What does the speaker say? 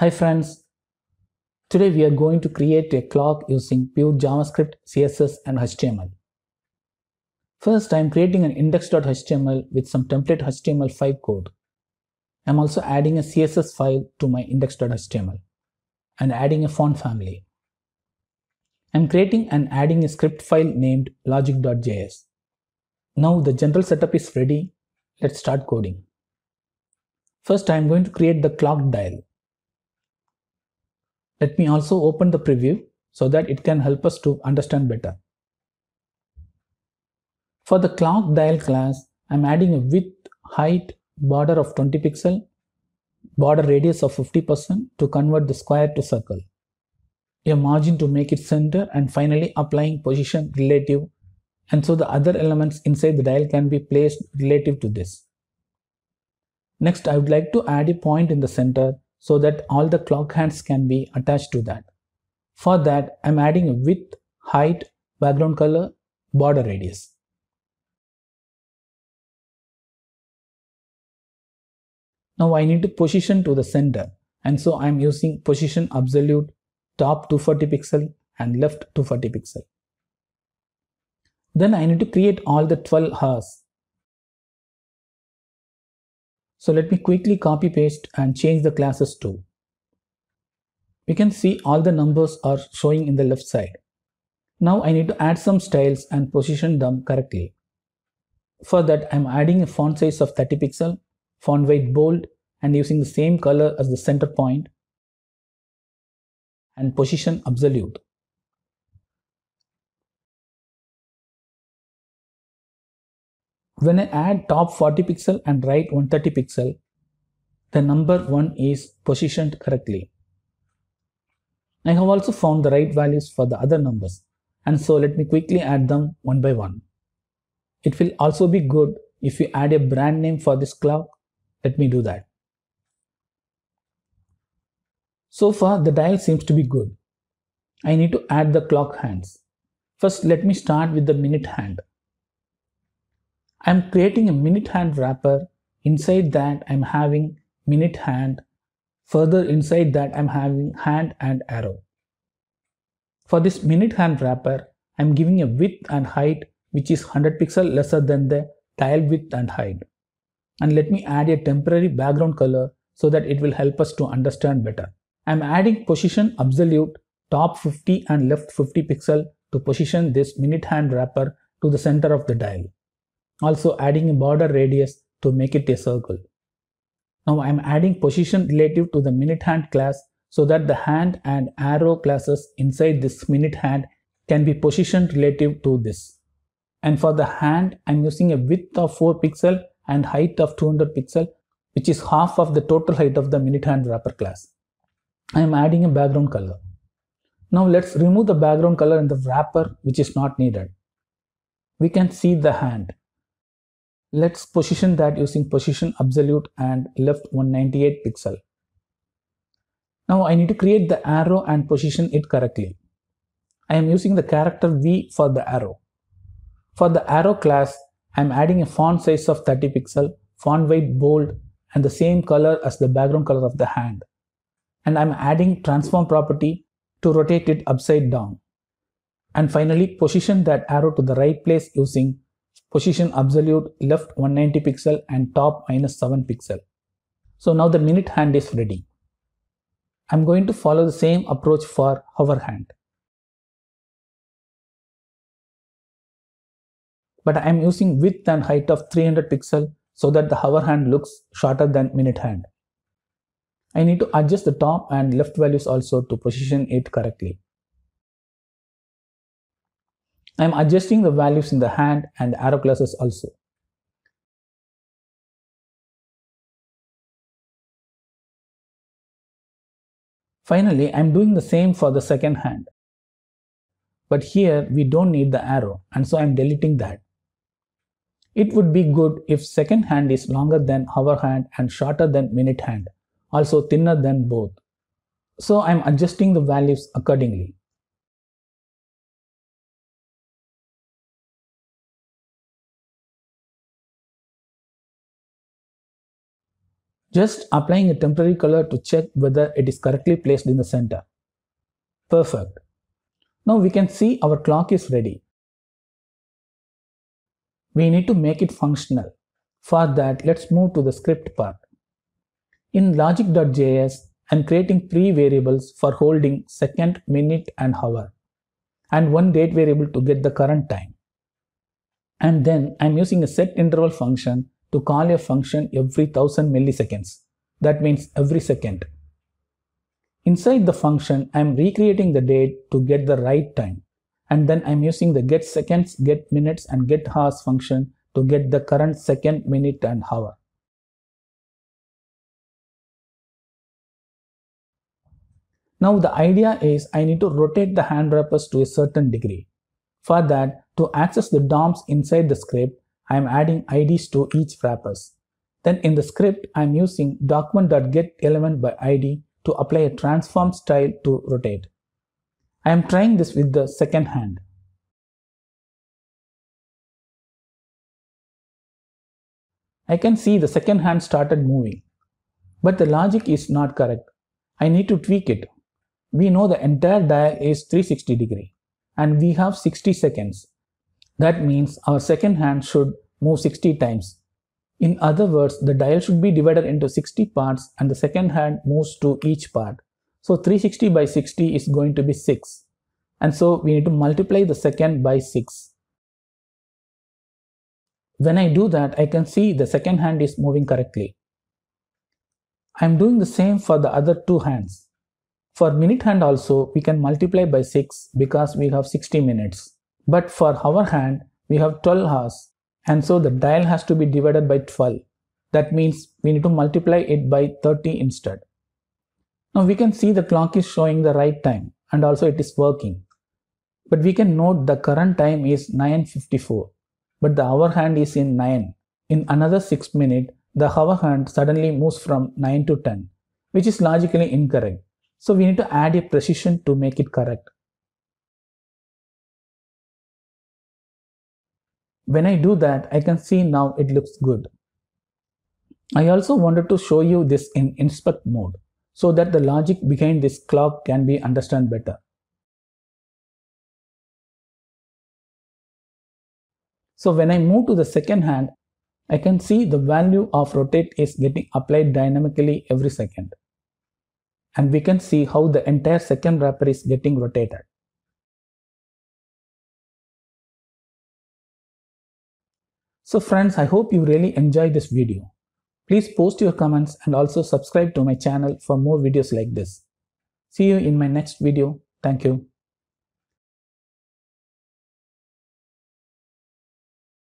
Hi friends, today we are going to create a clock using pure JavaScript, CSS and HTML. First, I am creating an index.html with some template HTML5 code. I am also adding a CSS file to my index.html and adding a font family. I am creating and adding a script file named logic.js. Now the general setup is ready. Let's start coding. First, I am going to create the clock dial let me also open the preview so that it can help us to understand better. For the clock dial class, I'm adding a width, height, border of 20 pixel, border radius of 50% to convert the square to circle, a margin to make it center and finally applying position relative and so the other elements inside the dial can be placed relative to this. Next I would like to add a point in the center so that all the clock hands can be attached to that. For that, I'm adding width, height, background color, border radius. Now I need to position to the center and so I'm using position absolute top 240 pixel and left 240 pixel. Then I need to create all the 12 hours so let me quickly copy paste and change the classes too. We can see all the numbers are showing in the left side. Now I need to add some styles and position them correctly. For that I'm adding a font size of 30 pixel, font weight bold and using the same color as the center point and position absolute. When I add top 40 pixel and right 130 pixel, the number 1 is positioned correctly. I have also found the right values for the other numbers and so let me quickly add them one by one. It will also be good if you add a brand name for this clock. Let me do that. So far the dial seems to be good. I need to add the clock hands. First let me start with the minute hand. I'm creating a minute hand wrapper. Inside that, I'm having minute hand. Further inside that, I'm having hand and arrow. For this minute hand wrapper, I'm giving a width and height which is 100 pixel lesser than the tile width and height. And let me add a temporary background color so that it will help us to understand better. I'm adding position absolute top 50 and left 50 pixel to position this minute hand wrapper to the center of the dial also adding a border radius to make it a circle. Now I am adding position relative to the minute hand class so that the hand and arrow classes inside this minute hand can be positioned relative to this. And for the hand, I'm using a width of 4 pixel and height of 200 pixel, which is half of the total height of the minute hand wrapper class. I am adding a background color. Now let's remove the background color in the wrapper, which is not needed. We can see the hand. Let's position that using position absolute and left 198 pixel. Now I need to create the arrow and position it correctly. I am using the character V for the arrow. For the arrow class, I am adding a font size of 30 pixel, font weight bold and the same color as the background color of the hand. And I'm adding transform property to rotate it upside down. And finally position that arrow to the right place using position absolute left 190 pixel and top minus 7 pixel. So now the minute hand is ready. I'm going to follow the same approach for hover hand. But I'm using width and height of 300 pixel so that the hover hand looks shorter than minute hand. I need to adjust the top and left values also to position it correctly. I am adjusting the values in the hand and arrow classes also. Finally, I am doing the same for the second hand. But here we don't need the arrow and so I am deleting that. It would be good if second hand is longer than hour hand and shorter than minute hand, also thinner than both. So I am adjusting the values accordingly. Just applying a temporary color to check whether it is correctly placed in the center. Perfect. Now we can see our clock is ready. We need to make it functional. For that, let's move to the script part. In logic.js, I'm creating three variables for holding second, minute and hour and one date variable to get the current time. And then I'm using a set interval function to call a function every 1000 milliseconds. That means every second. Inside the function, I am recreating the date to get the right time. And then I am using the get seconds, get minutes and get hours function to get the current second, minute and hour. Now the idea is I need to rotate the hand wrappers to a certain degree. For that, to access the DOMs inside the script, I am adding IDs to each wrappers. Then in the script, I am using document.getElementById to apply a transform style to rotate. I am trying this with the second hand. I can see the second hand started moving. But the logic is not correct. I need to tweak it. We know the entire dial is 360 degree and we have 60 seconds. That means our second hand should move 60 times. In other words, the dial should be divided into 60 parts and the second hand moves to each part. So 360 by 60 is going to be 6. And so we need to multiply the second by 6. When I do that, I can see the second hand is moving correctly. I am doing the same for the other two hands. For minute hand also, we can multiply by 6 because we have 60 minutes. But for hour hand, we have 12 hours and so the dial has to be divided by 12. That means we need to multiply it by 30 instead. Now we can see the clock is showing the right time and also it is working. But we can note the current time is 9.54 but the hour hand is in 9. In another 6 minute, the hour hand suddenly moves from 9 to 10 which is logically incorrect. So we need to add a precision to make it correct. when I do that, I can see now it looks good. I also wanted to show you this in inspect mode so that the logic behind this clock can be understood better. So when I move to the second hand, I can see the value of rotate is getting applied dynamically every second. And we can see how the entire second wrapper is getting rotated. So friends, I hope you really enjoy this video. Please post your comments and also subscribe to my channel for more videos like this. See you in my next video. Thank you.